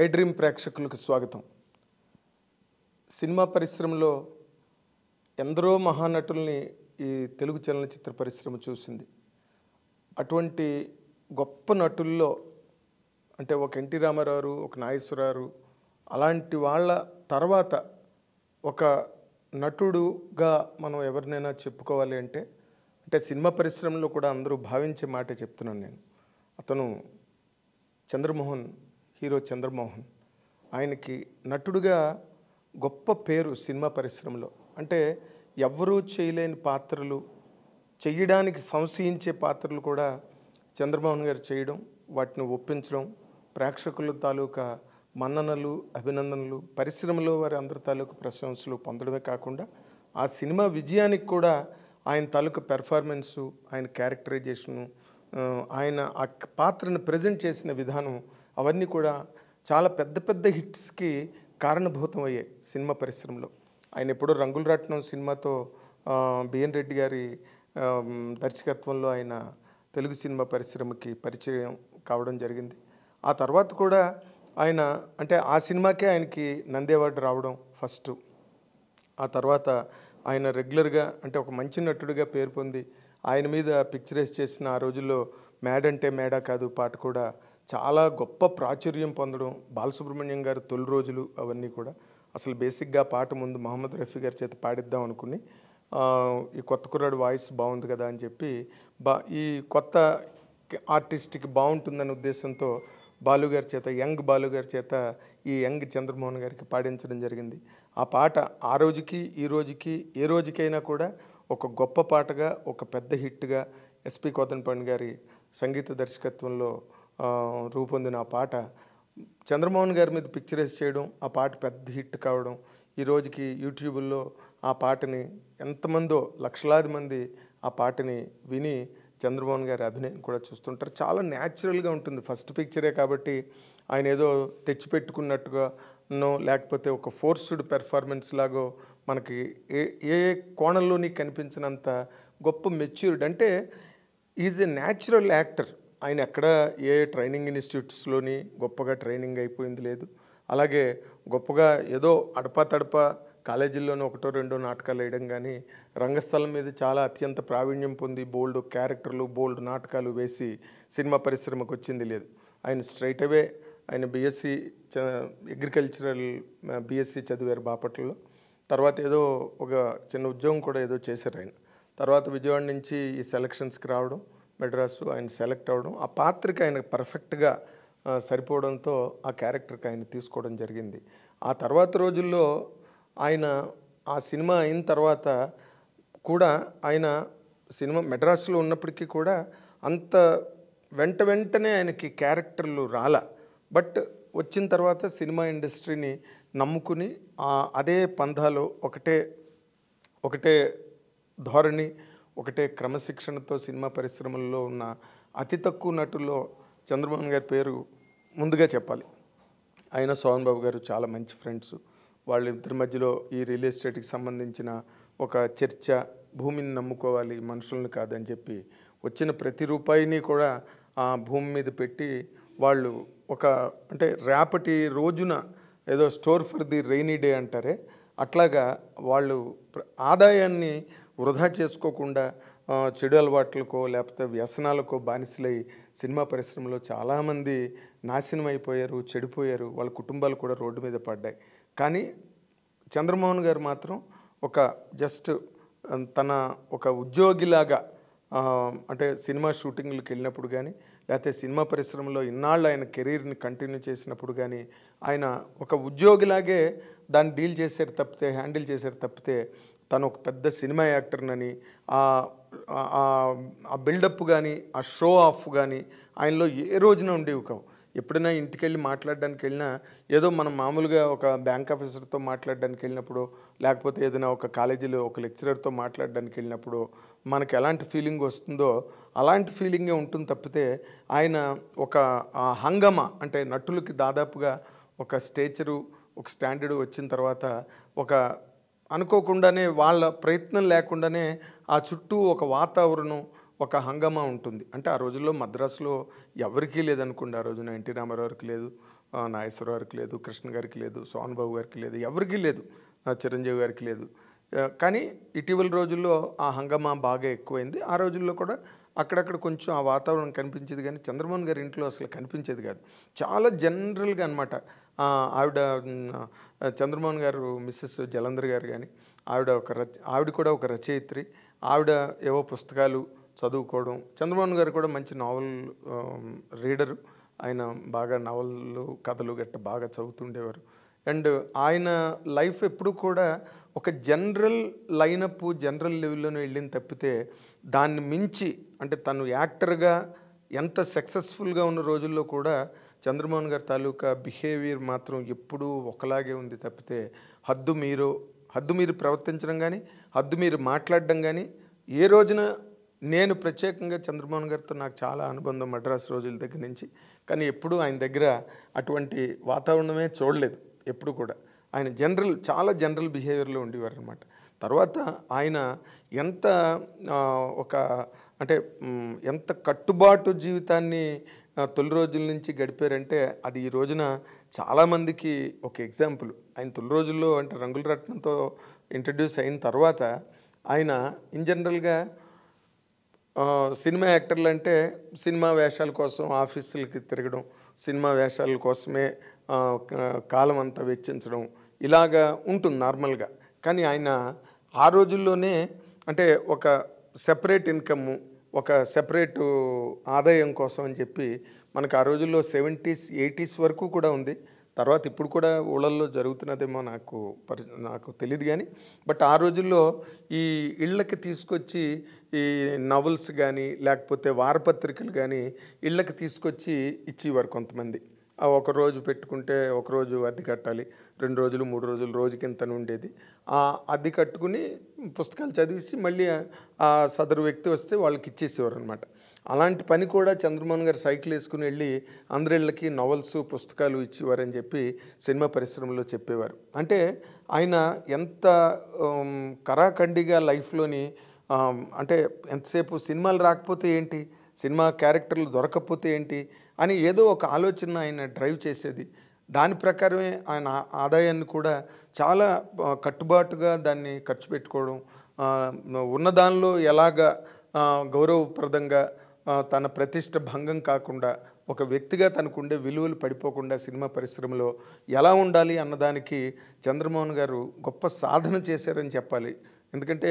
I dream ప్రేక్షకులకు స్వాగతం cinema పరిశ్రమలో ఎందరో మహానటుల్ని ఈ తెలుగు చలనచిత్ర పరిశ్రమ చూసింది అటువంటి గొప్ప నటుల్లో అంటే ఒక ఎన్టీ రామారావు ఒక నాగేశ్వరారు అలాంటి వాళ్ళ తర్వాత ఒక నటుడుగా మనం ఎవరినైనా చెప్పుకోవాలి అంటే అంటే సినిమా పరిశ్రమలో కూడా అందరూ భావించే మాటే చెప్తున్నాను నేను అతను చంద్రమోహన్ హీరో చంద్రమోహన్ ఆయనకి నటుడుగా గొప్ప పేరు సినిమా పరిశ్రమలో అంటే ఎవ్వరూ చేయలేని పాత్రలు చేయడానికి సంశయించే పాత్రలు కూడా చంద్రమోహన్ గారు చేయడం వాటిని ఒప్పించడం ప్రేక్షకుల తాలూకా మన్ననలు అభినందనలు పరిశ్రమలో వారి అందరి తాలూకు ప్రశంసలు పొందడమే కాకుండా ఆ సినిమా విజయానికి కూడా ఆయన తాలూకా పెర్ఫార్మెన్సు ఆయన క్యారెక్టరైజేషను ఆయన ఆ పాత్రను ప్రజెంట్ చేసిన విధానం అవన్నీ కూడా చాలా పెద్ద పెద్ద హిట్స్కి కారణభూతం అయ్యాయి సినిమా పరిశ్రమలో ఆయన ఎప్పుడో రంగుల రాట్నం సినిమాతో బిఎన్ రెడ్డి గారి దర్శకత్వంలో ఆయన తెలుగు సినిమా పరిశ్రమకి పరిచయం కావడం జరిగింది ఆ తర్వాత కూడా ఆయన అంటే ఆ సినిమాకే ఆయనకి నంది అవార్డు రావడం ఫస్ట్ ఆ తర్వాత ఆయన రెగ్యులర్గా అంటే ఒక మంచి నటుడిగా పేరు పొంది ఆయన మీద పిక్చరైజ్ చేసిన ఆ రోజుల్లో మేడ అంటే మేడ కాదు పాట కూడా చాలా గొప్ప ప్రాచుర్యం పొందడం బాలసుబ్రహ్మణ్యం గారు తొలి రోజులు అవన్నీ కూడా అసలు బేసిక్గా పాట ముందు మహమ్మద్ రఫీ గారి చేత పాడిద్దాం అనుకుని ఈ కొత్త కుర్రాడు వాయిస్ బాగుంది కదా అని చెప్పి బా ఈ కొత్త ఆర్టిస్ట్కి బాగుంటుందనే ఉద్దేశంతో బాలుగారి చేత యంగ్ బాలుగారి చేత ఈ యంగ్ చంద్రమోహన్ గారికి పాడించడం జరిగింది ఆ పాట ఆ రోజుకి ఈ రోజుకి ఏ రోజుకైనా కూడా ఒక గొప్ప పాటగా ఒక పెద్ద హిట్గా ఎస్పి కోతన్పండి గారి సంగీత దర్శకత్వంలో రూపొందిన ఆ పాట చంద్రమోహన్ గారి మీద పిక్చరైజ్ చేయడం ఆ పాట పెద్ద హిట్ కావడం ఈ రోజుకి యూట్యూబుల్లో ఆ పాటని ఎంతమందో లక్షలాది మంది ఆ పాటని విని చంద్రమోహన్ గారి అభినయం కూడా చూస్తుంటారు చాలా న్యాచురల్గా ఉంటుంది ఫస్ట్ పిక్చరే కాబట్టి ఆయన ఏదో తెచ్చిపెట్టుకున్నట్టుగానో లేకపోతే ఒక ఫోర్స్డ్ పెర్ఫార్మెన్స్ లాగో మనకి ఏ ఏ కోణంలోని కనిపించినంత గొప్ప మెచ్యూర్డ్ అంటే ఈజ్ ఎ న్యాచురల్ యాక్టర్ ఆయన ఎక్కడ ఏ ట్రైనింగ్ ఇన్స్టిట్యూట్స్లోని గొప్పగా ట్రైనింగ్ అయిపోయింది లేదు అలాగే గొప్పగా ఏదో అడపా తడప కాలేజీల్లోనే ఒకటో రెండో నాటకాలు వేయడం కానీ రంగస్థలం మీద చాలా అత్యంత ప్రావీణ్యం పొంది బోల్డ్ క్యారెక్టర్లు బోల్డ్ నాటకాలు వేసి సినిమా పరిశ్రమకు వచ్చింది లేదు ఆయన స్ట్రైట్ అవే ఆయన బీఎస్సీ అగ్రికల్చరల్ బీఎస్సీ చదివారు బాపట్లలో తర్వాత ఏదో ఒక చిన్న ఉద్యోగం కూడా ఏదో చేశారు ఆయన తర్వాత విజయవాడ నుంచి ఈ సెలక్షన్స్కి రావడం మెడ్రాసు ఆయన సెలెక్ట్ అవ్వడం ఆ పాత్రకి ఆయన పర్ఫెక్ట్గా సరిపోవడంతో ఆ క్యారెక్టర్కి ఆయన తీసుకోవడం జరిగింది ఆ తర్వాత రోజుల్లో ఆయన ఆ సినిమా అయిన తర్వాత కూడా ఆయన సినిమా మెడ్రాస్లో ఉన్నప్పటికీ కూడా అంత వెంట వెంటనే ఆయనకి క్యారెక్టర్లు రాల బట్ వచ్చిన తర్వాత సినిమా ఇండస్ట్రీని నమ్ముకుని అదే పంధాలు ఒకటే ఒకటే ధోరణి ఒకటే క్రమశిక్షణతో సినిమా పరిశ్రమల్లో ఉన్న అతి తక్కువ నటుల్లో చంద్రమోహన్ గారి పేరు ముందుగా చెప్పాలి ఆయన సోహన్ బాబు గారు చాలా మంచి ఫ్రెండ్స్ ఇద్దరి మధ్యలో ఈ రియల్ ఎస్టేట్కి సంబంధించిన ఒక చర్చ భూమిని నమ్ముకోవాలి మనుషులను కాదని చెప్పి వచ్చిన ప్రతి రూపాయిని కూడా ఆ భూమి మీద పెట్టి వాళ్ళు ఒక అంటే రేపటి రోజున ఏదో store for the rainy day అంటారే అట్లాగా వాళ్ళు ఆదాయాన్ని వృధా చేసుకోకుండా చెడు అలవాట్లకో లేకపోతే వ్యసనాలకో బానిసలై సినిమా పరిశ్రమలో చాలామంది నాశనం అయిపోయారు చెడిపోయారు వాళ్ళ కుటుంబాలు కూడా రోడ్డు మీద పడ్డాయి కానీ చంద్రమోహన్ గారు మాత్రం ఒక జస్ట్ తన ఒక ఉద్యోగిలాగా అంటే సినిమా షూటింగ్లకు వెళ్ళినప్పుడు కానీ లేకపోతే సినిమా పరిశ్రమలో ఇన్నాళ్ళు ఆయన కెరీర్ని కంటిన్యూ చేసినప్పుడు కానీ ఆయన ఒక ఉద్యోగిలాగే దాన్ని డీల్ చేసేది తప్పితే హ్యాండిల్ చేశారు తప్పితే తను ఒక పెద్ద సినిమా యాక్టర్నని ఆ బిల్డప్ కానీ ఆ షో ఆఫ్ కానీ ఆయనలో ఏ రోజున ఉండేవి కావు ఎప్పుడైనా ఇంటికి వెళ్ళి మాట్లాడడానికి వెళ్ళినా ఏదో మనం మామూలుగా ఒక బ్యాంక్ ఆఫీసర్తో మాట్లాడడానికి వెళ్ళినప్పుడు లేకపోతే ఏదైనా ఒక కాలేజీలో ఒక లెక్చరర్తో మాట్లాడడానికి వెళ్ళినప్పుడు మనకు ఎలాంటి ఫీలింగ్ వస్తుందో అలాంటి ఫీలింగే ఉంటుంది తప్పితే ఆయన ఒక హంగమ అంటే నటులకి దాదాపుగా ఒక స్టేచరు ఒక స్టాండర్డ్ వచ్చిన తర్వాత ఒక అనుకోకుండానే వాళ్ళ ప్రయత్నం లేకుండానే ఆ చుట్టూ ఒక వాతావరణం ఒక హంగమా ఉంటుంది అంటే ఆ రోజుల్లో మద్రాసులో ఎవరికీ లేదనుకోండి ఆ రోజున ఎన్టీ రామారావుకి లేదు గారికి లేదు కృష్ణ గారికి లేదు సోహన్ బాబు గారికి లేదు ఎవరికీ లేదు చిరంజీవి గారికి లేదు కానీ ఇటీవల రోజుల్లో ఆ హంగమా బాగా ఎక్కువైంది ఆ రోజుల్లో కూడా అక్కడక్కడ కొంచెం ఆ వాతావరణం కనిపించేది కానీ చంద్రమోహన్ గారి ఇంట్లో అసలు కనిపించేది కాదు చాలా జనరల్గా అనమాట ఆవిడ చంద్రమోహన్ గారు మిస్సెస్ జలంధర్ గారు కానీ ఆవిడ ఒక రచ ఆవిడ కూడా ఒక రచయిత్రి ఆవిడ ఏవో పుస్తకాలు చదువుకోవడం చంద్రమోహన్ గారు కూడా మంచి నావల్ రీడరు ఆయన బాగా నవళ్ళు కథలు గట్ట బాగా చదువుతుండేవారు అండ్ ఆయన లైఫ్ ఎప్పుడు కూడా ఒక జనరల్ లైనప్ జనరల్ లెవెల్లోనే వెళ్ళింది తప్పితే దాన్ని మించి అంటే తను యాక్టర్గా ఎంత సక్సెస్ఫుల్గా ఉన్న రోజుల్లో కూడా చంద్రమోహన్ గారి తాలూకా బిహేవియర్ మాత్రం ఎప్పుడూ ఒకలాగే ఉంది తప్పితే హద్దు మీరు హద్దు మీరు ప్రవర్తించడం కానీ హద్దు మీరు మాట్లాడడం కానీ ఏ రోజున నేను ప్రత్యేకంగా చంద్రమోహన్ గారితో నాకు చాలా అనుబంధం మడ్రాస్ రోజుల దగ్గర నుంచి కానీ ఎప్పుడూ ఆయన దగ్గర అటువంటి వాతావరణమే చూడలేదు ఎప్పుడు కూడా ఆయన జనరల్ చాలా జనరల్ బిహేవియర్లో ఉండేవారు అనమాట తర్వాత ఆయన ఎంత ఒక అంటే ఎంత కట్టుబాటు జీవితాన్ని తొలి రోజుల నుంచి గడిపారంటే అది ఈ రోజున చాలామందికి ఒక ఎగ్జాంపుల్ ఆయన తొలి రోజుల్లో అంటే రంగుల రత్నంతో ఇంట్రడ్యూస్ అయిన తర్వాత ఆయన ఇన్ జనరల్గా సినిమా యాక్టర్లు అంటే సినిమా వేషాల కోసం ఆఫీసులకి తిరగడం సినిమా వేషాల కోసమే కాలం అంతా వెచ్చించడం ఇలాగ ఉంటుంది నార్మల్గా కానీ ఆయన ఆ రోజుల్లోనే అంటే ఒక సెపరేట్ ఇన్కమ్ ఒక సెపరేట్ ఆదాయం కోసం అని చెప్పి మనకు ఆ రోజుల్లో సెవెంటీస్ ఎయిటీస్ వరకు కూడా ఉంది తర్వాత ఇప్పుడు కూడా ఊళ్ళల్లో జరుగుతున్నదేమో నాకు పరి నాకు తెలియదు కానీ బట్ ఆ రోజుల్లో ఈ ఇళ్ళకి తీసుకొచ్చి ఈ నవల్స్ కానీ లేకపోతే వారపత్రికలు కానీ ఇళ్ళకి తీసుకొచ్చి ఇచ్చేవారు కొంతమంది ఒకరోజు పెట్టుకుంటే ఒకరోజు అద్దె కట్టాలి రెండు రోజులు మూడు రోజులు రోజుకి ఇంత ఉండేది అది కట్టుకుని పుస్తకాలు చదివిసి మళ్ళీ ఆ సదరు వ్యక్తి వస్తే వాళ్ళకి ఇచ్చేసేవారు అనమాట అలాంటి పని కూడా చంద్రమోహన్ గారు సైకిల్ వేసుకుని వెళ్ళి అందరిళ్ళకి నవల్స్ పుస్తకాలు ఇచ్చేవారని చెప్పి సినిమా పరిశ్రమలో చెప్పేవారు అంటే ఆయన ఎంత కరాఖండిగా లైఫ్లోని అంటే ఎంతసేపు సినిమాలు రాకపోతే ఏంటి సినిమా క్యారెక్టర్లు దొరకకపోతే ఏంటి అని ఏదో ఒక ఆలోచన ఆయన డ్రైవ్ చేసేది దాని ప్రకారమే ఆయన ఆదాయాన్ని కూడా చాలా కట్టుబాటుగా దాన్ని ఖర్చు పెట్టుకోవడం ఉన్న దానిలో ఎలాగ గౌరవప్రదంగా తన ప్రతిష్ట భంగం కాకుండా ఒక వ్యక్తిగా తనకుండే విలువలు పడిపోకుండా సినిమా పరిశ్రమలో ఎలా ఉండాలి అన్నదానికి చంద్రమోహన్ గారు గొప్ప సాధన చేశారని చెప్పాలి ఎందుకంటే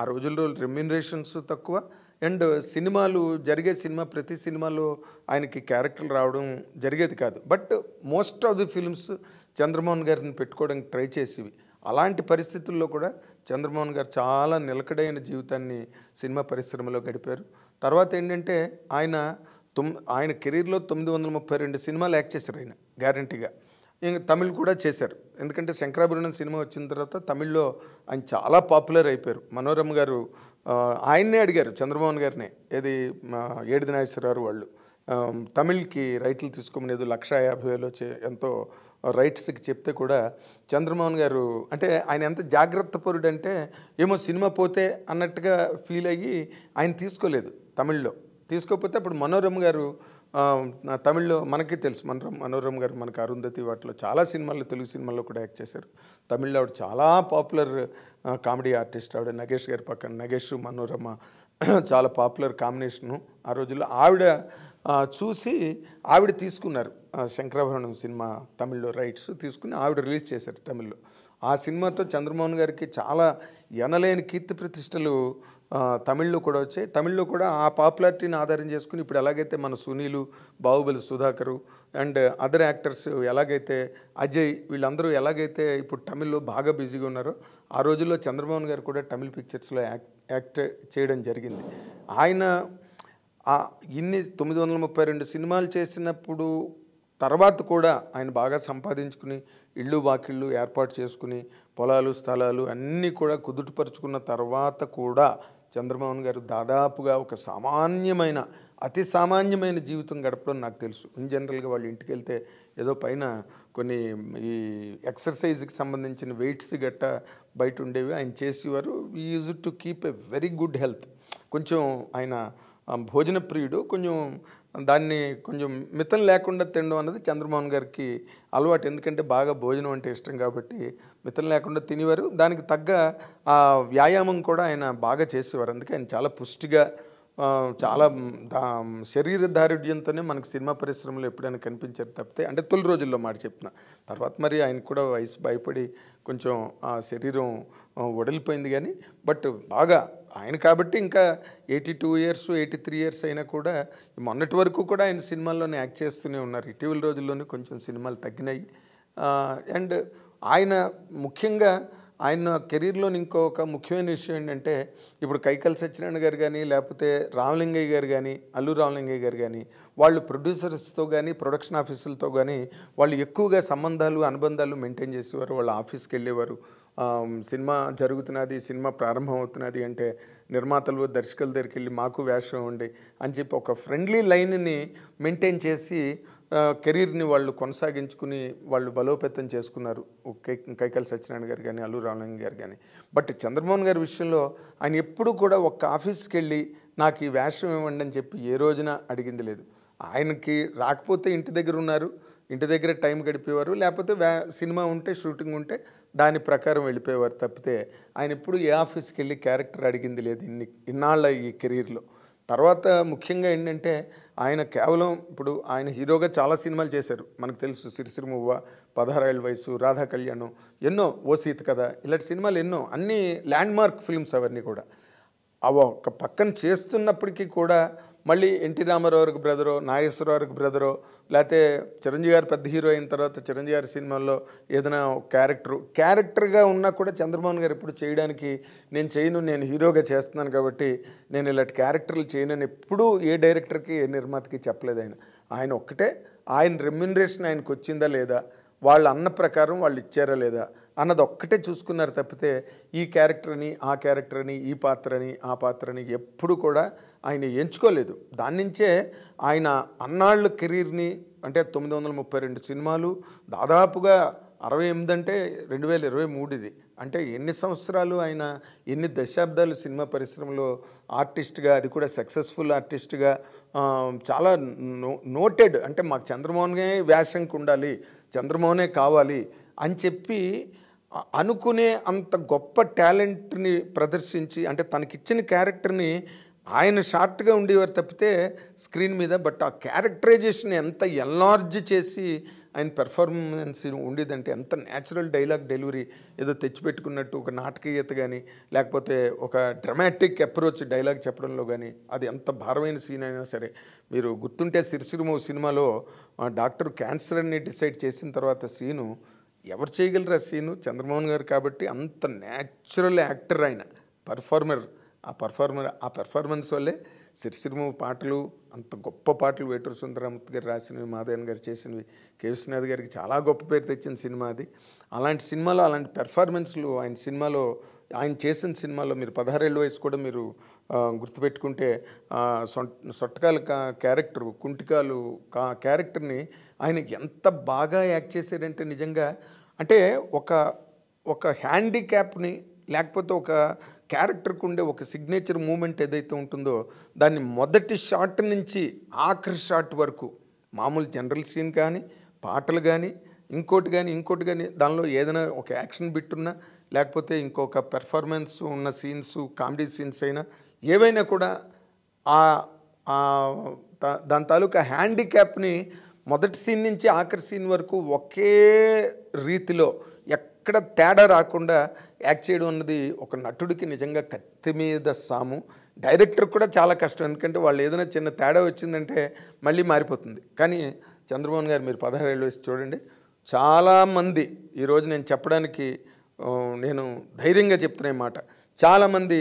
ఆ రోజుల్లో రెమ్యునరేషన్స్ తక్కువ అండ్ సినిమాలు జరిగే సినిమా ప్రతి సినిమాలో ఆయనకి క్యారెక్టర్లు రావడం జరిగేది కాదు but most of the films Chandramohan గారిని పెట్టుకోవడానికి ట్రై చేసేవి అలాంటి పరిస్థితుల్లో కూడా చంద్రమోహన్ గారు చాలా నిలకడైన జీవితాన్ని సినిమా పరిశ్రమలో గడిపారు తర్వాత ఏంటంటే ఆయన తొమ్ ఆయన కెరీర్లో తొమ్మిది వందల ముప్పై రెండు సినిమాలు యాక్ట్ చేశారు ఆయన గ్యారంటీగా ఇంకా తమిళ్ కూడా చేశారు ఎందుకంటే శంకరాభరణం సినిమా వచ్చిన తర్వాత తమిళ్లో ఆయన చాలా పాపులర్ అయిపోయారు మనోరమ్మ గారు ఆయన్నే అడిగారు చంద్రమోహన్ గారినే ఏది ఏడు నాగేశ్వరరావు వాళ్ళు తమిళ్కి రైట్లు తీసుకోమని లక్ష యాభై వేలు ఎంతో రైట్స్కి చెప్తే కూడా చంద్రమోహన్ గారు అంటే ఆయన ఎంత జాగ్రత్త పరుడు అంటే ఏమో సినిమా పోతే అన్నట్టుగా ఫీల్ అయ్యి ఆయన తీసుకోలేదు తమిళ్లో తీసుకోకపోతే అప్పుడు మనోరమ్మ గారు తమిళ్లో మనకి తెలుసు మన మనోరమ్ గారు మనకు అరుంధతి వాటిలో చాలా సినిమాల్లో తెలుగు సినిమాల్లో కూడా యాక్ట్ చేశారు తమిళ్లో ఆవిడ చాలా పాపులర్ కామెడీ ఆర్టిస్ట్ ఆవిడ నగేష్ గారి పక్కన నగేష్ మనోరమ చాలా పాపులర్ కాంబినేషను ఆ రోజుల్లో ఆవిడ చూసి ఆవిడ తీసుకున్నారు శంకరాభరణం సినిమా తమిళ్లో రైట్స్ తీసుకుని ఆవిడ రిలీజ్ చేశారు తమిళ్లో ఆ సినిమాతో చంద్రమోహన్ గారికి చాలా ఎనలేని కీర్తి ప్రతిష్టలు తమిళ్లో కూడా వచ్చాయి తమిళ్లో కూడా ఆ పాపులారిటీని ఆధారం చేసుకుని ఇప్పుడు ఎలాగైతే మన Sunil Baahubali Sudhakar and other actors ఎలాగైతే అజయ్ వీళ్ళందరూ ఎలాగైతే ఇప్పుడు తమిళ్లో బాగా బిజీగా ఉన్నారో ఆ రోజుల్లో చంద్రబాబు గారు కూడా తమిళ్ పిక్చర్స్లో యాక్ట్ యాక్ట్ చేయడం జరిగింది ఆయన ఇన్ని తొమ్మిది వందల ముప్పై రెండు సినిమాలు చేసినప్పుడు తర్వాత కూడా ఆయన బాగా సంపాదించుకుని ఇళ్ళు వాకిళ్ళు ఏర్పాటు చేసుకుని పొలాలు స్థలాలు అన్నీ కూడా కుదుటపరుచుకున్న తర్వాత కూడా చంద్రమోహన్ గారు దాదాపుగా ఒక సామాన్యమైన అతి సామాన్యమైన జీవితం గడపడం నాకు తెలుసు ఇన్ జనరల్గా వాళ్ళు ఇంటికి వెళ్తే ఏదో పైన కొన్ని ఈ ఎక్సర్సైజ్కి సంబంధించిన వెయిట్స్ గట్ట బయట ఉండేవి ఆయన చేసేవారు use to keep a very good health కొంచెం ఆయన భోజన ప్రియుడు కొంచెం దాన్ని కొంచెం మితం లేకుండా తినడం అన్నది చంద్రమోహన్ గారికి అలవాటు ఎందుకంటే బాగా భోజనం అంటే ఇష్టం కాబట్టి మితం లేకుండా తినేవారు దానికి తగ్గ ఆ వ్యాయామం కూడా ఆయన బాగా చేసేవారు అందుకే ఆయన చాలా పుష్టిగా చాలా దా శరీర దారుఢ్యంతోనే మనకు సినిమా పరిశ్రమలో ఎప్పుడైనా కనిపించారు తప్పితే అంటే తొలి రోజుల్లో మాట చెప్తున్నా తర్వాత మరి ఆయన కూడా వయసు భయపడి కొంచెం ఆ శరీరం వడలిపోయింది కానీ బట్ బాగా ఆయన కాబట్టి ఇంకా eighty two years eighty three years అయినా కూడా మొన్నటి వరకు కూడా ఆయన సినిమాల్లోనే యాక్ట్ చేస్తూనే ఉన్నారు ఇటీవల రోజుల్లోనే కొంచెం సినిమాలు తగ్గినాయి అండ్ ఆయన ముఖ్యంగా ఆయన కెరీర్లోని ఇంకొక ముఖ్యమైన విషయం ఏంటంటే ఇప్పుడు కైకల్ సత్యనారాయణ గారు కానీ లేకపోతే రామలింగయ్య గారు కానీ అల్లు రామలింగయ్య గారు కానీ వాళ్ళు ప్రొడ్యూసర్స్తో కానీ ప్రొడక్షన్ ఆఫీసులతో కానీ వాళ్ళు ఎక్కువగా సంబంధాలు అనుబంధాలు మెయింటైన్ చేసేవారు వాళ్ళ ఆఫీస్కి వెళ్ళేవారు సినిమా జరుగుతున్నది సినిమా ప్రారంభం అవుతున్నది అంటే నిర్మాతలు దర్శకుల దగ్గరికి వెళ్ళి మాకు వేషం ఉండి అని చెప్పి ఒక ఫ్రెండ్లీ లైన్ని మెయింటైన్ చేసి కెరీర్ని వాళ్ళు కొనసాగించుకుని వాళ్ళు బలోపేతం చేసుకున్నారు కైకల్ సత్యనారాయణ గారు కానీ అల్లు రామలింగ్ గారు కానీ బట్ చంద్రమోహన్ గారి విషయంలో ఆయన ఎప్పుడూ కూడా ఒక్క ఆఫీస్కి వెళ్ళి నాకు ఈ వేషం ఇవ్వండి అని చెప్పి ఏ రోజున అడిగింది లేదు ఆయనకి రాకపోతే ఇంటి దగ్గర ఉన్నారు ఇంటి దగ్గర టైం గడిపేవారు లేకపోతే సినిమా ఉంటే షూటింగ్ ఉంటే దాని ప్రకారం వెళ్ళిపోయేవారు తప్పితే ఆయన ఇప్పుడు ఏ ఆఫీస్కి వెళ్ళి క్యారెక్టర్ అడిగింది లేదు ఇన్ని ఇన్నాళ్ళ ఈ కెరీర్లో తర్వాత ముఖ్యంగా ఏంటంటే ఆయన కేవలం ఇప్పుడు ఆయన హీరోగా చాలా సినిమాలు చేశారు మనకు తెలుసు సిరిసిరి మువ్వ పదహారేళ్ళ వయసు రాధా కళ్యాణం ఎన్నో ఓ సీత కథ ఇలాంటి సినిమాలు ఎన్నో అన్ని ల్యాండ్మార్క్ ఫిల్మ్స్ అవన్నీ కూడా అవ ఒక పక్కన చేస్తున్నప్పటికీ కూడా మళ్ళీ ఎన్టీ రామారావుకి బ్రదరో నాగేశ్వరరావుకి బ్రదరో లేకపోతే చిరంజీవి గారు పెద్ద హీరో అయిన తర్వాత చిరంజీవి గారి సినిమాల్లో ఏదైనా క్యారెక్టర్ క్యారెక్టర్గా ఉన్నా కూడా చంద్రమోహన్ గారు ఎప్పుడు చేయడానికి నేను చేయను నేను హీరోగా చేస్తున్నాను కాబట్టి నేను ఇలాంటి క్యారెక్టర్లు చేయను ఎప్పుడూ ఏ డైరెక్టర్కి ఏ నిర్మాతకి చెప్పలేదు ఆయన ఆయన ఒక్కటే ఆయన రెమ్యునరేషన్ ఆయనకు వచ్చిందా లేదా వాళ్ళు అన్న ప్రకారం వాళ్ళు ఇచ్చారా లేదా అన్నది ఒక్కటే చూసుకున్నారు తప్పితే ఈ క్యారెక్టర్ని ఆ క్యారెక్టర్ని ఈ పాత్రని ఆ పాత్రని ఎప్పుడు కూడా ఆయన ఎంచుకోలేదు దాని నుంచే ఆయన అన్నాళ్ళ కెరీర్ని అంటే తొమ్మిది వందల ముప్పై రెండు సినిమాలు దాదాపుగా అరవై ఎనిమిది అంటే రెండు వేల ఇరవై మూడుది అంటే ఎన్ని సంవత్సరాలు ఆయన ఎన్ని దశాబ్దాలు సినిమా పరిశ్రమలో ఆర్టిస్ట్గా అది కూడా సక్సెస్ఫుల్ ఆర్టిస్ట్గా చాలా నో నోటెడ్ అంటే మాకు చంద్రమోహన్గా వ్యాసంకి ఉండాలి చంద్రమోహనే కావాలి అని చెప్పి అనుకునే అంత గొప్ప టాలెంట్ని ప్రదర్శించి అంటే తనకిచ్చిన క్యారెక్టర్ని ఆయన షార్ట్గా ఉండేవారు తప్పితే స్క్రీన్ మీద బట్ ఆ క్యారెక్టరైజేషన్ ఎంత ఎల్లార్జ్ చేసి ఆయన పెర్ఫార్మెన్స్ ఉండేదంటే ఎంత న్యాచురల్ డైలాగ్ డెలివరీ ఏదో తెచ్చిపెట్టుకున్నట్టు ఒక నాటకీయత కానీ లేకపోతే ఒక డ్రమాటిక్ అప్రోచ్ డైలాగ్ చెప్పడంలో కానీ అది ఎంత భారమైన సీన్ అయినా సరే మీరు గుర్తుంటే సిరిసిరిమో సినిమాలో డాక్టర్ క్యాన్సర్ అని డిసైడ్ చేసిన తర్వాత సీను ఎవరు చేయగలరు ఆ సీను చంద్రమోహన్ గారు కాబట్టి అంత న్యాచురల్ యాక్టర్ ఆయన పర్ఫార్మర్ ఆ పర్ఫార్మర్ ఆ పెర్ఫార్మెన్స్ వల్లే సిరిసిరిమ పాటలు అంత గొప్ప పాటలు వేటూరు సుందరమూర్తి గారు రాసినవి మాధవన్ గారు చేసినవి కేవిశ్వనాథ్ గారికి చాలా గొప్ప పేరు తెచ్చిన సినిమా అది అలాంటి సినిమాలో అలాంటి పెర్ఫార్మెన్స్లు ఆయన సినిమాలో ఆయన చేసిన సినిమాలో మీరు పదహారేళ్ళ వయసు కూడా మీరు గుర్తుపెట్టుకుంటే సొట్కాల క్యారెక్టర్ కుంటికాలు కా క్యారెక్టర్ని ఆయన ఎంత బాగా యాక్ట్ చేశారంటే నిజంగా అంటే ఒక ఒక హ్యాండిక్యాప్ని లేకపోతే ఒక క్యారెక్టర్కు ఉండే ఒక సిగ్నేచర్ మూమెంట్ ఏదైతే ఉంటుందో దాన్ని మొదటి షాట్ నుంచి ఆఖరి షాట్ వరకు మామూలు జనరల్ సీన్ కానీ పాటలు కానీ ఇంకోటి కానీ ఇంకోటి కానీ దానిలో ఏదైనా ఒక యాక్షన్ బిట్ ఉన్నా లేకపోతే ఇంకొక పెర్ఫార్మెన్స్ ఉన్న సీన్స్ కామెడీ సీన్స్ అయినా ఏవైనా కూడా ఆ దాని తాలూకా హ్యాండిక్యాప్ని మొదటి సీన్ నుంచి ఆఖరి సీన్ వరకు ఒకే రీతిలో ఎక్కడ తేడా రాకుండా యాక్ట్ చేయడం అన్నది ఒక నటుడికి నిజంగా కత్తి మీద సాము డైరెక్టర్ కూడా చాలా కష్టం ఎందుకంటే వాళ్ళు ఏదైనా చిన్న తేడా వచ్చిందంటే మళ్ళీ మారిపోతుంది కానీ చంద్రమోహన్ గారు మీరు ఏళ్ళు వేసి చూడండి చాలామంది ఈరోజు నేను చెప్పడానికి నేను ధైర్యంగా చెప్తున్న మాట చాలామంది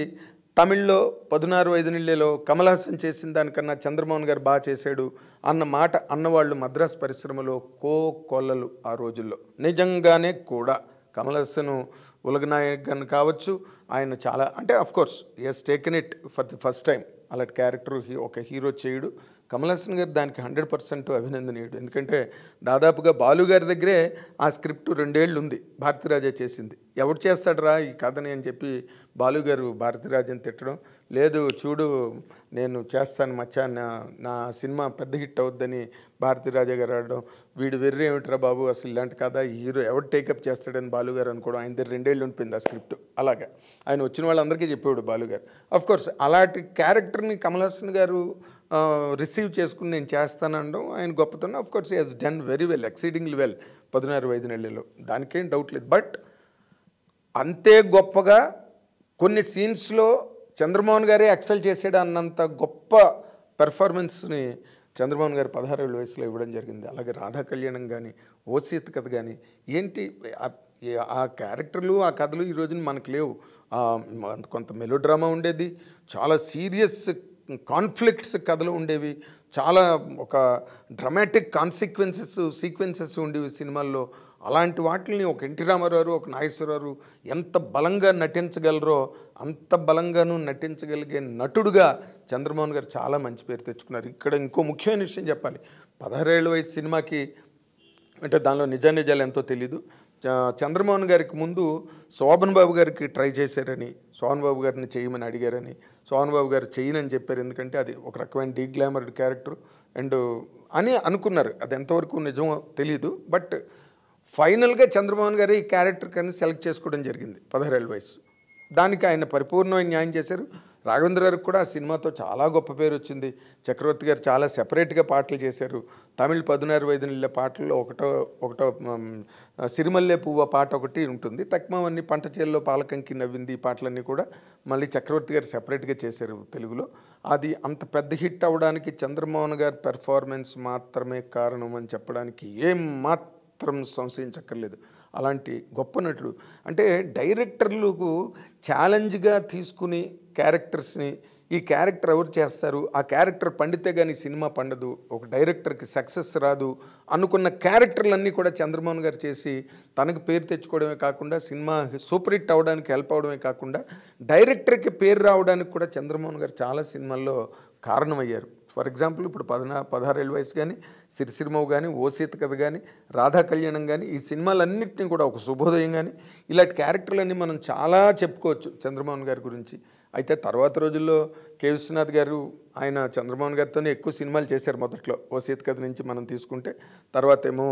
తమిళ్లో పదునారు ఐదు నెలలో కమల్ హాసన్ చేసిన దానికన్నా చంద్రమోహన్ గారు బాగా చేశాడు అన్న మాట అన్నవాళ్ళు మద్రాసు పరిశ్రమలో కో కొల్లలు ఆ రోజుల్లో నిజంగానే కూడా కమల్ హాసన్ ఉలగనాయక్ కావచ్చు ఆయన చాలా అంటే of course he has taken it for the first time అలాంటి క్యారెక్టర్ ఒక హీరో చేయుడు కమలాసన్ గారు దానికి హండ్రెడ్ పర్సెంట్ అభినందనీయుడు ఎందుకంటే దాదాపుగా బాలు గారి దగ్గరే ఆ స్క్రిప్ట్ రెండేళ్ళు ఉంది భారతిరాజా చేసింది ఎవడు చేస్తాడరా ఈ కథని అని చెప్పి బాలుగారు గారు భారతిరాజని తిట్టడం లేదు చూడు నేను చేస్తాను మచ్చా నా నా సినిమా పెద్ద హిట్ అవుద్దని భారతిరాజా గారు ఆడడం వీడు వెర్రి ఏమిట్రా బాబు అసలు ఇలాంటి కథ హీరో ఎవరు టేకప్ చేస్తాడని బాలుగారు అనుకోవడం ఆయన దగ్గర రెండేళ్ళు ఉండిపోయింది ఆ స్క్రిప్ట్ అలాగా ఆయన వచ్చిన వాళ్ళందరికీ చెప్పేవాడు బాలుగారు అఫ్కోర్స్ అలాంటి క్యారెక్టర్ని కమల్ హాసన్ గారు రిసీవ్ చేసుకుని నేను చేస్తానండం ఆయన గొప్పతనం of course has done very well exceedingly well పదినారు ఐదు నెలల్లో దానికేం డౌట్ లేదు బట్ అంతే గొప్పగా కొన్ని సీన్స్లో చంద్రమోహన్ గారే ఎక్సెల్ చేసాడు అన్నంత గొప్ప పెర్ఫార్మెన్స్ని చంద్రమోహన్ గారు పదహారేళ్ళ వయసులో ఇవ్వడం జరిగింది అలాగే రాధా కళ్యాణం కానీ ఓసీత్ కథ కానీ ఏంటి ఆ క్యారెక్టర్లు ఆ కథలు ఈ రోజున మనకు లేవు కొంత మెలోడ్రామా ఉండేది చాలా సీరియస్ కాన్ఫ్లిక్ట్స్ కథలు ఉండేవి చాలా ఒక డ్రమాటిక్ కాన్సిక్వెన్సెస్ సీక్వెన్సెస్ ఉండేవి సినిమాల్లో అలాంటి వాటిని ఒక ఎన్టీ రామారావు ఒక నాగేశ్వరరావు ఎంత బలంగా నటించగలరో అంత బలంగానూ నటించగలిగే నటుడుగా చంద్రమోహన్ గారు చాలా మంచి పేరు తెచ్చుకున్నారు ఇక్కడ ఇంకో ముఖ్యమైన విషయం చెప్పాలి పదహారేళ్ళ వయసు సినిమాకి అంటే దానిలో నిజాలు ఎంతో తెలీదు చంద్రమోహన్ గారికి ముందు శోభన్ బాబు గారికి ట్రై చేశారని శోభన్ బాబు గారిని చేయమని అడిగారని శోభన్ బాబు గారు చేయనని చెప్పారు ఎందుకంటే అది ఒక రకమైన డీ గ్లామర్డ్ క్యారెక్టర్ అండ్ అని అనుకున్నారు అది ఎంతవరకు నిజమో తెలియదు బట్ ఫైనల్గా చంద్రమోహన్ గారు ఈ క్యారెక్టర్ కానీ సెలెక్ట్ చేసుకోవడం జరిగింది పదహారేళ్ళ వయసు దానికి ఆయన పరిపూర్ణమైన న్యాయం చేశారు రాఘవేంద్ర గారికి కూడా సినిమాతో చాలా గొప్ప పేరు వచ్చింది చక్రవర్తి గారు చాలా సెపరేట్గా పాటలు చేశారు తమిళ పదునారు వైదనీళ్ళ పాటల్లో ఒకటో ఒకటో సిరిమల్లె పువ్వ పాట ఒకటి ఉంటుంది తక్మవన్నీ పంట చేల్లో పాలకంకి నవ్వింది ఈ పాటలన్నీ కూడా మళ్ళీ చక్రవర్తి గారు సెపరేట్గా చేశారు తెలుగులో అది అంత పెద్ద హిట్ అవ్వడానికి చంద్రమోహన్ గారి పెర్ఫార్మెన్స్ మాత్రమే కారణం అని చెప్పడానికి ఏం మాత్రం సంశయించక్కర్లేదు అలాంటి గొప్ప నటుడు అంటే డైరెక్టర్లకు ఛాలెంజ్గా తీసుకుని క్యారెక్టర్స్ని ఈ క్యారెక్టర్ ఎవరు చేస్తారు ఆ క్యారెక్టర్ పండితే కానీ సినిమా పండదు ఒక డైరెక్టర్కి సక్సెస్ రాదు అనుకున్న క్యారెక్టర్లన్నీ కూడా చంద్రమోహన్ గారు చేసి తనకు పేరు తెచ్చుకోవడమే కాకుండా సినిమా సూపర్ హిట్ అవ్వడానికి హెల్ప్ అవడమే కాకుండా డైరెక్టర్కి పేరు రావడానికి కూడా చంద్రమోహన్ గారు చాలా సినిమాల్లో కారణమయ్యారు ఫర్ ఎగ్జాంపుల్ ఇప్పుడు పదనా ఏళ్ళ వయసు కానీ సిరిసిరిమవు కానీ ఓసీత కవి కానీ రాధా కళ్యాణం కానీ ఈ సినిమాలన్నింటినీ కూడా ఒక శుభోదయం కానీ ఇలాంటి క్యారెక్టర్లన్నీ మనం చాలా చెప్పుకోవచ్చు చంద్రమోహన్ గారి గురించి అయితే తర్వాత రోజుల్లో కే విశ్వనాథ్ గారు ఆయన చంద్రమోహన్ గారితోనే ఎక్కువ సినిమాలు చేశారు మొదట్లో ఓ సీతకథ నుంచి మనం తీసుకుంటే తర్వాత ఏమో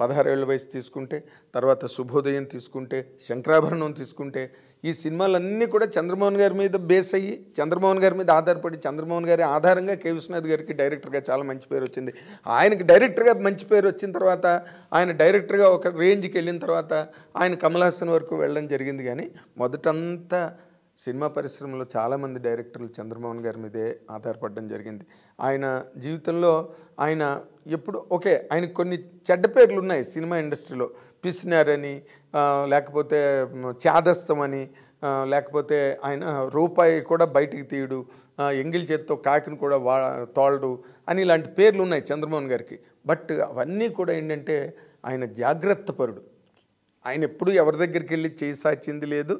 పదహారేళ్ళ వయసు తీసుకుంటే తర్వాత శుభోదయం తీసుకుంటే శంకరాభరణం తీసుకుంటే ఈ సినిమాలన్నీ కూడా చంద్రమోహన్ గారి మీద బేస్ అయ్యి చంద్రమోహన్ గారి మీద ఆధారపడి చంద్రమోహన్ గారి ఆధారంగా కే విశ్వనాథ్ గారికి డైరెక్టర్గా చాలా మంచి పేరు వచ్చింది ఆయనకి డైరెక్టర్గా మంచి పేరు వచ్చిన తర్వాత ఆయన డైరెక్టర్గా ఒక రేంజ్కి వెళ్ళిన తర్వాత ఆయన కమల్ హాసన్ వరకు వెళ్ళడం జరిగింది కానీ మొదటంతా సినిమా పరిశ్రమలో చాలామంది డైరెక్టర్లు చంద్రమోహన్ గారి మీదే ఆధారపడడం జరిగింది ఆయన జీవితంలో ఆయన ఎప్పుడు ఓకే ఆయన కొన్ని చెడ్డ పేర్లు ఉన్నాయి సినిమా ఇండస్ట్రీలో పిసినారని లేకపోతే చాదస్తం అని లేకపోతే ఆయన రూపాయి కూడా బయటికి తీయడు ఎంగిల్ చేత్తో కాకిని కూడా వా తోడు అని ఇలాంటి పేర్లు ఉన్నాయి చంద్రమోహన్ గారికి బట్ అవన్నీ కూడా ఏంటంటే ఆయన జాగ్రత్త పరుడు ఆయన ఎప్పుడు ఎవరి దగ్గరికి వెళ్ళి చేసాచింది లేదు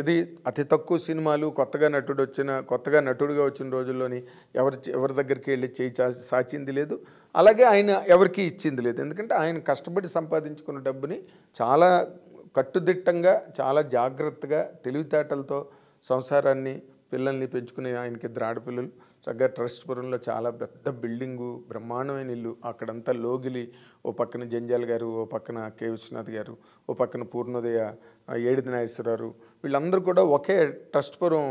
ఇది అతి తక్కువ సినిమాలు కొత్తగా నటుడు వచ్చిన కొత్తగా నటుడుగా వచ్చిన రోజుల్లోని ఎవరి ఎవరి దగ్గరికి వెళ్ళి చేయి సాచింది లేదు అలాగే ఆయన ఎవరికి ఇచ్చింది లేదు ఎందుకంటే ఆయన కష్టపడి సంపాదించుకున్న డబ్బుని చాలా కట్టుదిట్టంగా చాలా జాగ్రత్తగా తెలివితేటలతో సంసారాన్ని పిల్లల్ని పెంచుకునే ఆయనకి ఇద్దరు ఆడపిల్లలు చక్కగా ట్రస్ట్పురంలో చాలా పెద్ద బిల్డింగు బ్రహ్మాండమైన ఇల్లు అక్కడంతా లోగిలి ఓ పక్కన జంజాల్ గారు ఓ పక్కన కే విశ్వనాథ్ గారు ఓ పక్కన పూర్ణోదయ ఏడిది నాగేశ్వరరావు వీళ్ళందరూ కూడా ఒకే ట్రస్ట్పురం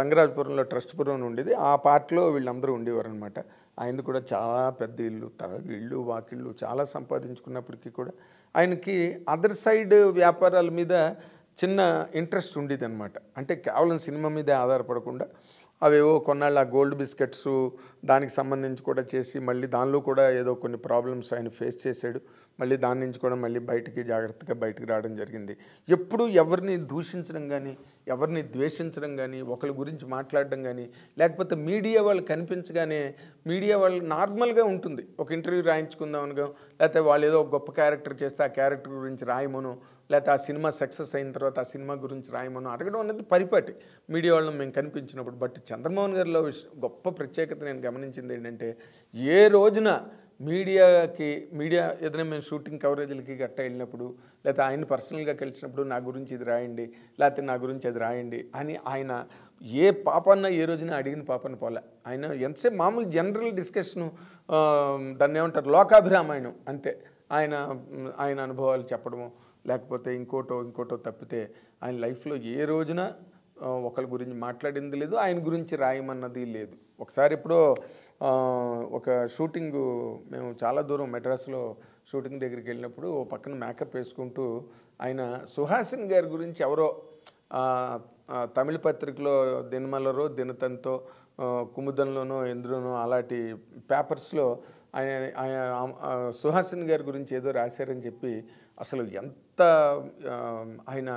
రంగరాజపురంలో ట్రస్ట్పురం ఉండేది ఆ పార్ట్లో వీళ్ళందరూ ఉండేవారు అనమాట ఆయన కూడా చాలా పెద్ద ఇల్లు తర ఇళ్ళు వాకిళ్ళు చాలా సంపాదించుకున్నప్పటికీ కూడా ఆయనకి అదర్ సైడ్ వ్యాపారాల మీద చిన్న ఇంట్రెస్ట్ ఉండేది అనమాట అంటే కేవలం సినిమా మీదే ఆధారపడకుండా అవేవో కొన్నాళ్ళు ఆ గోల్డ్ బిస్కెట్స్ దానికి సంబంధించి కూడా చేసి మళ్ళీ దానిలో కూడా ఏదో కొన్ని ప్రాబ్లమ్స్ ఆయన ఫేస్ చేశాడు మళ్ళీ దాని నుంచి కూడా మళ్ళీ బయటికి జాగ్రత్తగా బయటకు రావడం జరిగింది ఎప్పుడు ఎవరిని దూషించడం కానీ ఎవరిని ద్వేషించడం కానీ ఒకరి గురించి మాట్లాడడం కానీ లేకపోతే మీడియా వాళ్ళు కనిపించగానే మీడియా వాళ్ళు నార్మల్గా ఉంటుంది ఒక ఇంటర్వ్యూ రాయించుకుందాం అనగా లేకపోతే వాళ్ళు ఏదో గొప్ప క్యారెక్టర్ చేస్తే ఆ క్యారెక్టర్ గురించి రాయమను లేకపోతే ఆ సినిమా సక్సెస్ అయిన తర్వాత ఆ సినిమా గురించి రాయమను అడగడం అనేది పరిపాటి మీడియా వాళ్ళని మేము కనిపించినప్పుడు బట్ చంద్రమోహన్ గారిలో గొప్ప ప్రత్యేకత నేను గమనించింది ఏంటంటే ఏ రోజున మీడియాకి మీడియా ఏదైనా మేము షూటింగ్ కవరేజ్లకి గట్టా వెళ్ళినప్పుడు లేకపోతే ఆయన పర్సనల్గా కలిసినప్పుడు నా గురించి ఇది రాయండి లేకపోతే నా గురించి అది రాయండి అని ఆయన ఏ పాపన్న ఏ రోజున అడిగిన పాపన్న పోలే ఆయన ఎంతసేపు మామూలు జనరల్ డిస్కషను దాన్ని ఏమంటారు లోకాభిరామాయణం అంతే ఆయన ఆయన అనుభవాలు చెప్పడము లేకపోతే ఇంకోటో ఇంకోటో తప్పితే ఆయన లైఫ్లో ఏ రోజున ఒకరి గురించి మాట్లాడింది లేదు ఆయన గురించి రాయమన్నది లేదు ఒకసారి ఎప్పుడో ఒక షూటింగ్ మేము చాలా దూరం మెడ్రాస్లో షూటింగ్ దగ్గరికి వెళ్ళినప్పుడు ఓ పక్కన మేకప్ వేసుకుంటూ ఆయన సుహాసిన్ గారి గురించి ఎవరో తమిళ పత్రికలో దినమలరో దినతంతో కుముదంలోనో ఎందులోనో అలాంటి పేపర్స్లో ఆయన ఆయన సుహాసిన్ గారి గురించి ఏదో రాశారని చెప్పి అసలు ఎంత ఆయన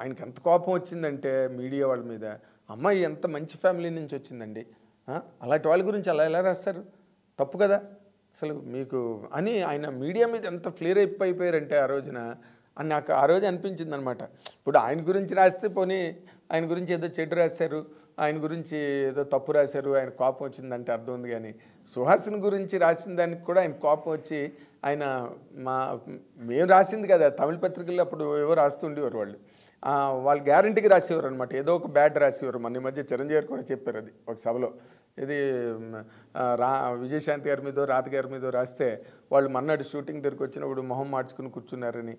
ఆయనకి ఎంత కోపం వచ్చిందంటే మీడియా వాళ్ళ మీద అమ్మాయి ఎంత మంచి ఫ్యామిలీ నుంచి వచ్చిందండి అలాంటి వాళ్ళ గురించి అలా ఎలా రాస్తారు తప్పు కదా అసలు మీకు అని ఆయన మీడియా మీద ఎంత ఫ్లేర్ అయిపోయిపోయారంటే ఆ రోజున అని నాకు ఆ రోజు అనిపించింది అనమాట ఇప్పుడు ఆయన గురించి రాస్తే పోనీ ఆయన గురించి ఏదో చెడు రాశారు ఆయన గురించి ఏదో తప్పు రాశారు ఆయన కోపం వచ్చిందంటే అర్థం ఉంది కానీ సుహాసన్ గురించి రాసిన దానికి కూడా ఆయన కోపం వచ్చి ఆయన మా మేము రాసింది కదా తమిళ పత్రికల్లో అప్పుడు ఏవో రాస్తుండేవారు వాళ్ళు వాళ్ళు గ్యారంటీకి రాసేవారు అనమాట ఏదో ఒక బ్యాడ్ రాసేవారు మన ఈ మధ్య చిరంజీవి కూడా చెప్పారు అది ఒక సభలో ఇది రా విజయశాంతి గారి మీదో రాత గారి మీదో రాస్తే వాళ్ళు మన్నాడు షూటింగ్ దగ్గరికి వచ్చినప్పుడు మొహం మార్చుకుని కూర్చున్నారని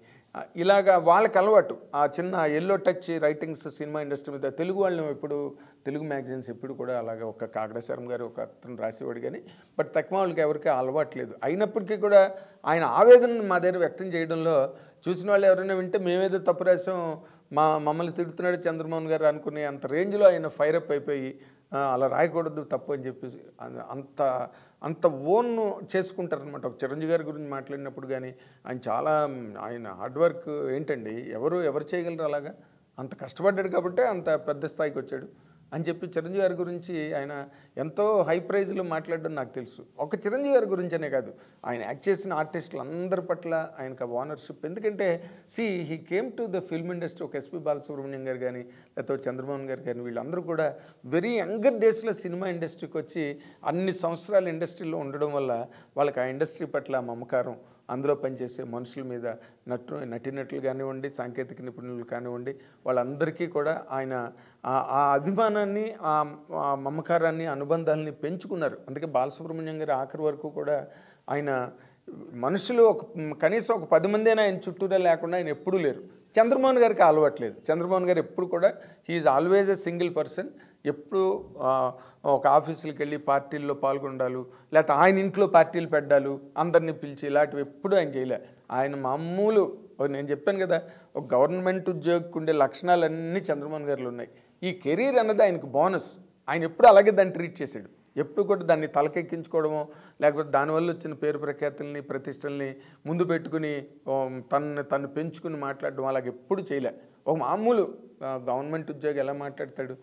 ఇలాగా వాళ్ళకి అలవాటు ఆ చిన్న ఎల్లో టచ్ రైటింగ్స్ సినిమా ఇండస్ట్రీ మీద తెలుగు వాళ్ళని ఇప్పుడు తెలుగు మ్యాగజైన్స్ ఎప్పుడు కూడా అలాగే ఒక కాకడేశ్వరం గారు ఒక అతను రాసేవాడు కానీ బట్ తక్కువ వాళ్ళకి ఎవరికి అలవాట్లేదు అయినప్పటికీ కూడా ఆయన ఆవేదనను మా దగ్గర వ్యక్తం చేయడంలో చూసిన వాళ్ళు ఎవరైనా వింటే మేమేదో తప్పు రాసాం మా మమ్మల్ని తిడుతున్నాడు చంద్రమోహన్ గారు అనుకునే అంత రేంజ్లో ఆయన ఫైర్ అప్ అయిపోయి అలా రాయకూడదు తప్పు అని చెప్పేసి అంత అంత ఓన్ చేసుకుంటారనమాట ఒక చిరంజీవి గారి గురించి మాట్లాడినప్పుడు కానీ ఆయన చాలా ఆయన హార్డ్ వర్క్ ఏంటండి ఎవరు ఎవరు చేయగలరు అలాగా అంత కష్టపడ్డాడు కాబట్టి అంత పెద్ద స్థాయికి వచ్చాడు అని చెప్పి చిరంజీవి గారి గురించి ఆయన ఎంతో హై ప్రైజ్లో మాట్లాడడం నాకు తెలుసు ఒక చిరంజీవి గారి గురించనే కాదు ఆయన యాక్ట్ చేసిన ఆర్టిస్టులు అందరి పట్ల ఆయనకు ఓనర్షిప్ ఎందుకంటే see he came to the film industry ఒక ఎస్పి బాలసుబ్రహ్మణ్యం గారు కానీ లేకపోతే చంద్రమోహన్ గారు కానీ వీళ్ళందరూ కూడా వెరీ యంగర్ డేస్లో సినిమా ఇండస్ట్రీకి వచ్చి అన్ని సంవత్సరాల ఇండస్ట్రీలో ఉండడం వల్ల వాళ్ళకి ఆ ఇండస్ట్రీ పట్ల మమకారం అందులో పనిచేసే మనుషుల మీద నటు నటినట్లు కానివ్వండి సాంకేతిక నిపుణులు కానివ్వండి వాళ్ళందరికీ కూడా ఆయన ఆ అభిమానాన్ని ఆ మమకారాన్ని అనుబంధాలని పెంచుకున్నారు అందుకే బాలసుబ్రహ్మణ్యం గారి ఆఖరి వరకు కూడా ఆయన మనుషులు ఒక కనీసం ఒక పది మంది అయినా ఆయన చుట్టూరా లేకుండా ఆయన ఎప్పుడూ లేరు చంద్రమోహన్ గారికి అలవట్లేదు చంద్రమోహన్ గారు ఎప్పుడు కూడా he's always a single person ఎప్పుడు ఒక ఆఫీసులకు వెళ్ళి పార్టీల్లో పాల్గొండాలు లేకపోతే ఆయన ఇంట్లో పార్టీలు పెట్టాలు అందరినీ పిలిచి ఇలాంటివి ఎప్పుడు ఆయన చేయలే ఆయన మామూలు నేను చెప్పాను కదా ఒక గవర్నమెంట్ ఉద్యోగికి ఉండే లక్షణాలన్నీ చంద్రమోహన్ గారిలో ఉన్నాయి ఈ కెరీర్ అన్నది ఆయనకు బోనస్ ఆయన ఎప్పుడు అలాగే దాన్ని ట్రీట్ చేశాడు ఎప్పుడు కూడా దాన్ని తలకెక్కించుకోవడమో లేకపోతే దానివల్ల వచ్చిన పేరు ప్రఖ్యాతుల్ని ప్రతిష్టల్ని ముందు పెట్టుకుని తనని తను పెంచుకుని మాట్లాడడం అలాగే ఎప్పుడు చేయలే ఒక మామూలు గవర్నమెంట్ ఉద్యోగి ఎలా మాట్లాడతాడు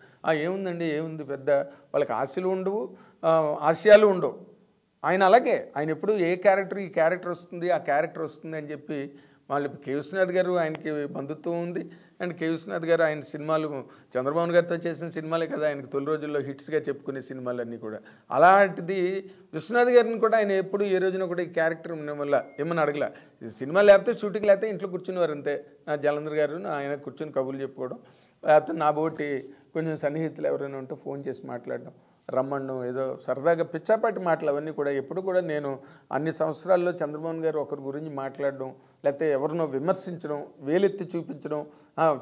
ఏముందండి ఏముంది పెద్ద వాళ్ళకి ఆశలు ఉండవు ఆశయాలు ఉండవు ఆయన అలాగే ఆయన ఎప్పుడు ఏ క్యారెక్టర్ ఈ క్యారెక్టర్ వస్తుంది ఆ క్యారెక్టర్ వస్తుంది అని చెప్పి మళ్ళీ కేవిశ్వనాథ్ గారు ఆయనకి బంధుత్వం ఉంది అండ్ కేవిశ్వనాథ్ గారు ఆయన సినిమాలు చంద్రబాబు గారితో చేసిన సినిమాలే కదా ఆయనకు తొలి రోజుల్లో హిట్స్గా చెప్పుకునే సినిమాలన్నీ కూడా అలాంటిది విశ్వనాథ్ గారిని కూడా ఆయన ఎప్పుడు ఏ రోజున కూడా ఈ క్యారెక్టర్ ఉండడం వల్ల ఏమని అడగల సినిమా లేకపోతే షూటింగ్ లేకపోతే ఇంట్లో కూర్చునేవారు అంతే జలంధర్ గారు ఆయన కూర్చొని కబుర్లు చెప్పుకోవడం లేకపోతే నా బోటి కొంచెం సన్నిహితులు ఎవరైనా ఉంటే ఫోన్ చేసి మాట్లాడడం రమ్మన్ను ఏదో సరదాగా పిచ్చాపాటి మాటలు అవన్నీ కూడా ఎప్పుడు కూడా నేను అన్ని సంవత్సరాల్లో చంద్రబాబు గారు ఒకరి గురించి మాట్లాడడం లేకపోతే ఎవరినో విమర్శించడం వేలెత్తి చూపించడం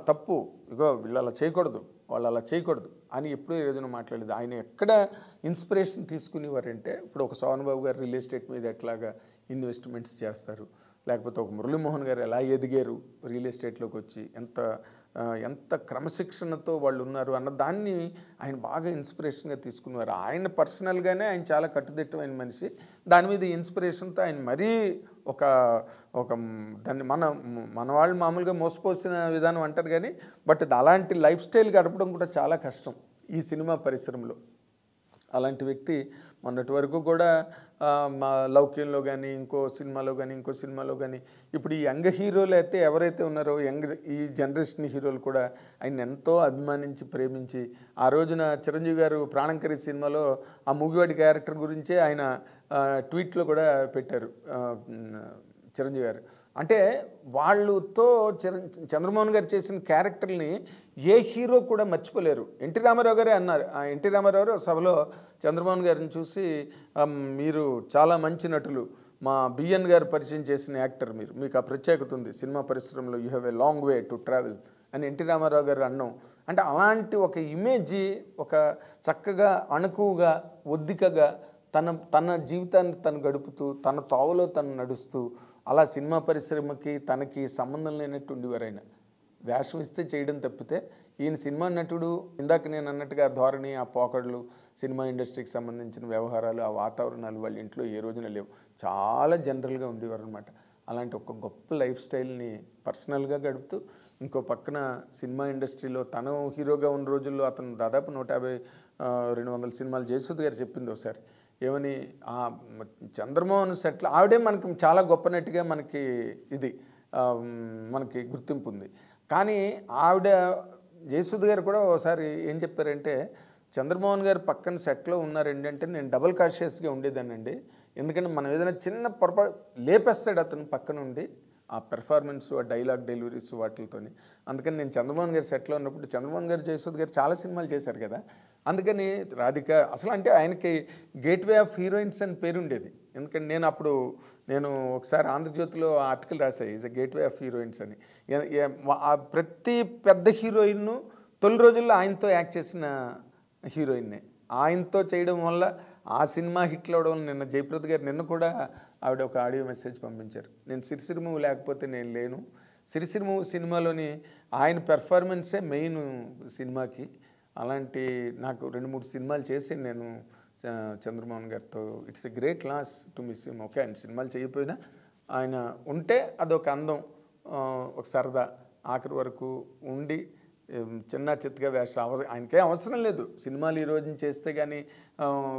తప్పు ఇగో వీళ్ళు అలా చేయకూడదు వాళ్ళు అలా చేయకూడదు అని ఎప్పుడూ ఏదైనా మాట్లాడేది ఆయన ఎక్కడ ఇన్స్పిరేషన్ తీసుకునేవారంటే ఇప్పుడు ఒక సోనబాబు గారు రియల్ ఎస్టేట్ మీద ఎట్లాగా ఇన్వెస్ట్మెంట్స్ చేస్తారు లేకపోతే ఒక మురళీమోహన్ గారు ఎలా ఎదిగారు రియల్ ఎస్టేట్లోకి వచ్చి ఎంత ఎంత క్రమశిక్షణతో వాళ్ళు ఉన్నారు అన్న దాన్ని ఆయన బాగా ఇన్స్పిరేషన్గా తీసుకున్నారు ఆయన పర్సనల్గానే ఆయన చాలా కట్టుదిట్టమైన మనిషి దాని మీద ఇన్స్పిరేషన్తో ఆయన మరీ ఒక ఒక దాన్ని మన మన వాళ్ళు మామూలుగా మోసపోసిన విధానం అంటారు కానీ బట్ అలాంటి లైఫ్ స్టైల్ గడపడం కూడా చాలా కష్టం ఈ సినిమా పరిశ్రమలో అలాంటి వ్యక్తి మొన్నటి వరకు కూడా మా లౌక్యంలో కానీ ఇంకో సినిమాలో కానీ ఇంకో సినిమాలో కానీ ఇప్పుడు ఈ యంగ్ హీరోలు అయితే ఎవరైతే ఉన్నారో యంగ్ ఈ జనరేషన్ హీరోలు కూడా ఆయన ఎంతో అభిమానించి ప్రేమించి ఆ రోజున చిరంజీవి గారు ప్రాణంకరి సినిమాలో ఆ మూగివాడి క్యారెక్టర్ గురించే ఆయన ట్వీట్లో కూడా పెట్టారు చిరంజీవి గారు అంటే వాళ్ళతో చంద్రమోహన్ గారు చేసిన క్యారెక్టర్ని ఏ హీరో కూడా మర్చిపోలేరు ఎన్టీ రామారావు గారే అన్నారు ఆ ఎన్టీ రామారావు సభలో చంద్రబాబు గారిని చూసి మీరు చాలా మంచి నటులు మా బిఎన్ గారు పరిచయం చేసిన యాక్టర్ మీరు మీకు ఆ ప్రత్యేకత ఉంది సినిమా పరిశ్రమలో you have a long way to travel అని ఎన్టీ రామారావు గారు అన్నం అంటే అలాంటి ఒక ఇమేజ్ ఒక చక్కగా అణుకువుగా ఒద్దికగా తన తన జీవితాన్ని తను గడుపుతూ తన తావులో తను నడుస్తూ అలా సినిమా పరిశ్రమకి తనకి సంబంధం లేనట్టు ఉండేవారైనా వేషం ఇస్తే చేయడం తప్పితే ఈయన సినిమా నటుడు ఇందాక నేను అన్నట్టుగా ధోరణి ఆ పోకడ్లు సినిమా ఇండస్ట్రీకి సంబంధించిన వ్యవహారాలు ఆ వాతావరణాలు వాళ్ళ ఇంట్లో ఏ రోజున లేవు చాలా జనరల్గా ఉండేవారు అనమాట అలాంటి ఒక గొప్ప లైఫ్ స్టైల్ని పర్సనల్గా గడుపుతూ ఇంకో పక్కన సినిమా ఇండస్ట్రీలో తను హీరోగా ఉన్న రోజుల్లో అతను దాదాపు నూట యాభై రెండు వందల సినిమాలు జయసూద్ గారు చెప్పింది ఒకసారి ఏమని ఆ చంద్రమోహన్ సెట్ల ఆవిడే మనకి చాలా గొప్ప నటిగా మనకి ఇది మనకి గుర్తింపు ఉంది కానీ ఆవిడ జయసుద్ గారు కూడా ఒకసారి ఏం చెప్పారంటే చంద్రమోహన్ గారు పక్కన సెట్లో ఉన్నారండి అంటే నేను డబుల్ కాన్షియస్గా ఉండేదానండి ఎందుకంటే మనం ఏదైనా చిన్న పొరపాటు లేపేస్తాడు అతను పక్కనుండి ఆ పెర్ఫార్మెన్స్ ఆ డైలాగ్ డెలివరీస్ వాటితో అందుకని నేను చంద్రబాబు గారు సెట్లో ఉన్నప్పుడు చంద్రబాబు గారు జయసూద్ గారు చాలా సినిమాలు చేశారు కదా అందుకని రాధిక అసలు అంటే ఆయనకి గేట్వే ఆఫ్ హీరోయిన్స్ అని పేరు ఉండేది ఎందుకంటే నేను అప్పుడు నేను ఒకసారి ఆంధ్రజ్యోతిలో ఆర్టికల్ రాశాయి is a gateway of heroines అని ప్రతి పెద్ద హీరోయిన్ను తొలి రోజుల్లో ఆయనతో యాక్ట్ చేసిన హీరోయిన్నే ఆయనతో చేయడం వల్ల ఆ సినిమా హిట్లు అవడం నిన్న జయప్రద గారు నిన్న కూడా ఆవిడ ఒక ఆడియో మెసేజ్ పంపించారు నేను సిరిసిరి మూవ్ లేకపోతే నేను లేను సిరిసిరి మూవ్ సినిమాలోని ఆయన పెర్ఫార్మెన్సే మెయిన్ సినిమాకి అలాంటి నాకు రెండు మూడు సినిమాలు చేసి నేను చంద్రమోహన్ గారితో it's a great loss to miss him okay ఆయన సినిమాలు చేయకపోయినా ఆయన ఉంటే అదొక అందం ఒక సరదా ఆఖరి వరకు ఉండి చిన్న చిత్తగా వేషం అవసరం ఆయనకే అవసరం లేదు సినిమాలు ఈ రోజున చేస్తే కానీ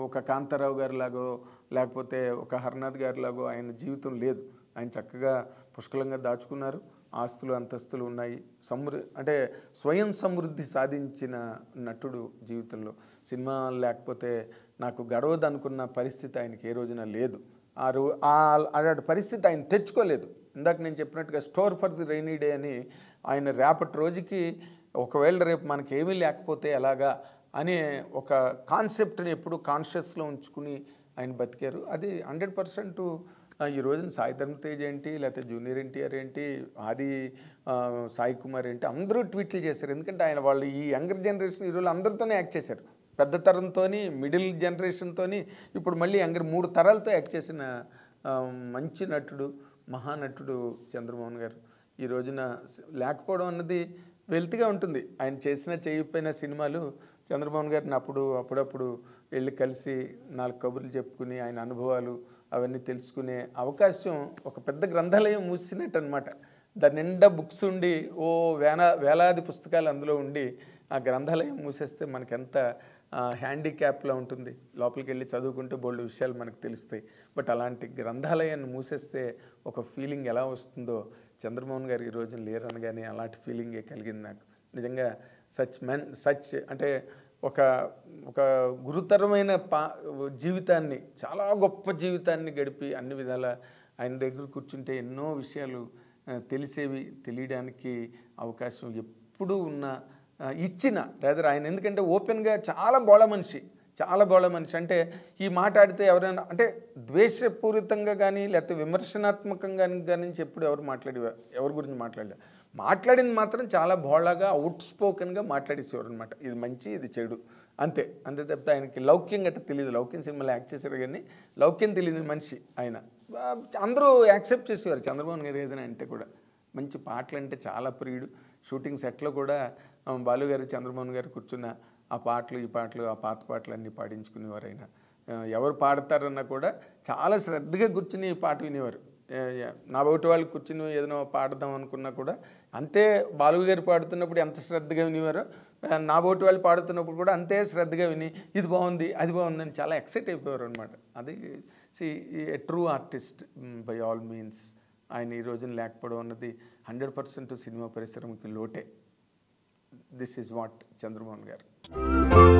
ఒక కాంతారావు గారి లాగో లేకపోతే ఒక హర్నాథ్ గారిలాగో ఆయన జీవితం లేదు ఆయన చక్కగా పుష్కలంగా దాచుకున్నారు ఆస్తులు అంతస్తులు ఉన్నాయి సమృద్ధి అంటే స్వయం సమృద్ధి సాధించిన నటుడు జీవితంలో సినిమా లేకపోతే నాకు గడవదనుకున్న పరిస్థితి ఆయనకి ఏ రోజున లేదు ఆ రో అలాంటి పరిస్థితి ఆయన తెచ్చుకోలేదు ఇందాక నేను చెప్పినట్టుగా store for the rainy day అని ఆయన రేపటి రోజుకి ఒకవేళ రేపు మనకి ఏమీ లేకపోతే ఎలాగా అనే ఒక కాన్సెప్ట్ని ఎప్పుడు కాన్షియస్లో ఉంచుకుని ఆయన బతికారు అది హండ్రెడ్ పర్సెంట్ ఈ రోజున సాయి ధర్మతేజ్ ఏంటి లేకపోతే జూనియర్ ఎన్టీఆర్ ఏంటి ఆది సాయి కుమార్ ఏంటి అందరూ ట్వీట్లు చేశారు ఎందుకంటే ఆయన వాళ్ళు ఈ యంగర్ జనరేషన్ ఈ రోజు అందరితోనే యాక్ట్ చేశారు పెద్ద తరంతో మిడిల్ జనరేషన్తో ఇప్పుడు మళ్ళీ యంగర్ మూడు తరాలతో యాక్ట్ చేసిన మంచి నటుడు మహానటుడు చంద్రమోహన్ గారు ఈ రోజున లేకపోవడం అన్నది వెల్త్గా ఉంటుంది ఆయన చేసిన చేయకపోయిన సినిమాలు చంద్రబాబు గారిని అప్పుడు అప్పుడప్పుడు వెళ్ళి కలిసి నాలుగు కబుర్లు చెప్పుకుని ఆయన అనుభవాలు అవన్నీ తెలుసుకునే అవకాశం ఒక పెద్ద గ్రంథాలయం మూసినట్టు అనమాట దాని నిండా బుక్స్ ఉండి ఓ వేలా వేలాది పుస్తకాలు అందులో ఉండి ఆ గ్రంథాలయం మూసేస్తే మనకెంత హ్యాండిక్యాప్లా ఉంటుంది లోపలికి వెళ్ళి చదువుకుంటే బోల్డ్ విషయాలు మనకు తెలుస్తాయి బట్ అలాంటి గ్రంథాలయాన్ని మూసేస్తే ఒక ఫీలింగ్ ఎలా వస్తుందో చంద్రమోహన్ గారు ఈ రోజున లేరనగానే అలాంటి ఫీలింగే కలిగింది నాకు నిజంగా సచ్ మెన్ సచ్ అంటే ఒక ఒక గురుతరమైన పా జీవితాన్ని చాలా గొప్ప జీవితాన్ని గడిపి అన్ని విధాల ఆయన దగ్గర కూర్చుంటే ఎన్నో విషయాలు తెలిసేవి తెలియడానికి అవకాశం ఎప్పుడూ ఉన్న ఇచ్చిన రాదర్ ఆయన ఎందుకంటే ఓపెన్గా చాలా బోళ మనిషి చాలా బోళ మనిషి అంటే ఈ మాట్లాడితే ఎవరైనా అంటే ద్వేషపూరితంగా కానీ లేకపోతే విమర్శనాత్మకంగా కానీ ఎప్పుడు ఎవరు మాట్లాడేవారు ఎవరి గురించి మాట్లాడారు మాట్లాడింది మాత్రం చాలా బోళగా అవుట్ స్పోకెన్గా మాట్లాడేసేవారు అనమాట ఇది మంచి ఇది చెడు అంతే అంతే తప్పితే ఆయనకి లౌక్యం గట్ట తెలియదు లౌక్యం సినిమాలో యాక్ట్ చేశారు కానీ లౌక్యం తెలియదు మనిషి ఆయన అందరూ యాక్సెప్ట్ చేసేవారు చంద్రబాబు గారు ఏదైనా అంటే కూడా మంచి పాటలు అంటే చాలా ప్రియుడు షూటింగ్ సెట్లో కూడా బాలు గారు చంద్రబాబు గారు కూర్చున్న ఆ పాటలు ఈ పాటలు ఆ పాత పాటలు అన్నీ పాడించుకునేవారు ఆయన ఎవరు పాడతారన్నా కూడా చాలా శ్రద్ధగా కూర్చుని పాట వినేవారు నా ఒకటి వాళ్ళు కూర్చుని ఏదైనా పాడదాం అనుకున్నా కూడా అంతే బాలుగు గారు పాడుతున్నప్పుడు ఎంత శ్రద్ధగా వినివారో నా వాళ్ళు పాడుతున్నప్పుడు కూడా అంతే శ్రద్ధగా విని ఇది బాగుంది అది బాగుంది అని చాలా ఎక్సైట్ అయిపోయారు అనమాట అది see a true artist by all means ఆయన ఈ రోజున లేకపోవడం అన్నది హండ్రెడ్ పర్సెంట్ సినిమా పరిశ్రమకి లోటే దిస్ ఈజ్ వాట్ చంద్రమోహన్ గారు